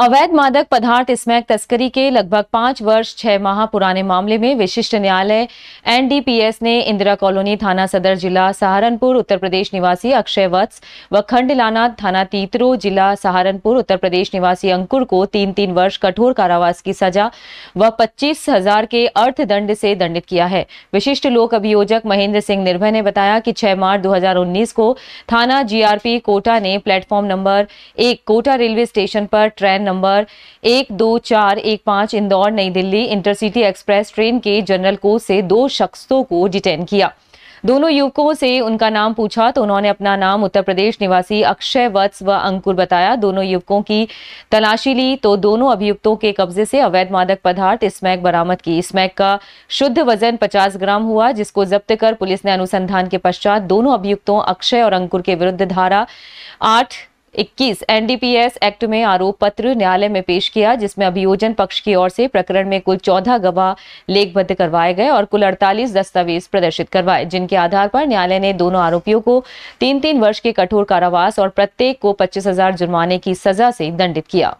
अवैध मादक पदार्थ स्मैक तस्करी के लगभग पांच वर्ष छह माह पुराने मामले में विशिष्ट न्यायालय एनडीपीएस ने इंदिरा कॉलोनी थाना सदर जिला सहारनपुर उत्तर प्रदेश निवासी अक्षय वत्स व खंडलाना थाना तीतरो जिला सहारनपुर उत्तर प्रदेश निवासी अंकुर को तीन तीन वर्ष कठोर कारावास की सजा व पच्चीस हजार के अर्थदंड से दंडित किया है विशिष्ट लोक अभियोजक महेंद्र सिंह निर्भय ने बताया कि छह मार्च दो को थाना जीआरपी कोटा ने प्लेटफॉर्म नंबर एक कोटा रेलवे स्टेशन पर ट्रेन ट्रेन नंबर एक दो चार एक पाँच Indore Nai Delhi intercity express train के जनरल कोच से दो शख्सों को डिटेन किया दोनों युवकों से उनका नाम पूछा तो उन्होंने अपना नाम उत्तर प्रदेश निवासी अक्षय वत्स व अंकुर बताया दोनों युवकों की तलाशी ली तो दोनों अभियुक्तों के कब्जे से अवैध मादक पदार्थ स्मैक बरामद की स्मैक का शुद्ध वजन 50 ग्राम हुआ जिसको जब्त कर पुलिस ने अनुसंधान के पश्चात दोनों अभियुक्तों अक्षय और अंकुर के विरुद्ध धारा आठ 21 एनडीपीएस एक्ट में आरोप पत्र न्यायालय में पेश किया जिसमें अभियोजन पक्ष की ओर से प्रकरण में कुल 14 गवाह लेखबद्ध करवाए गए और कुल 48 दस्तावेज प्रदर्शित करवाए जिनके आधार पर न्यायालय ने दोनों आरोपियों को तीन तीन वर्ष के कठोर कारावास और प्रत्येक को पच्चीस जुर्माने की सजा से दंडित किया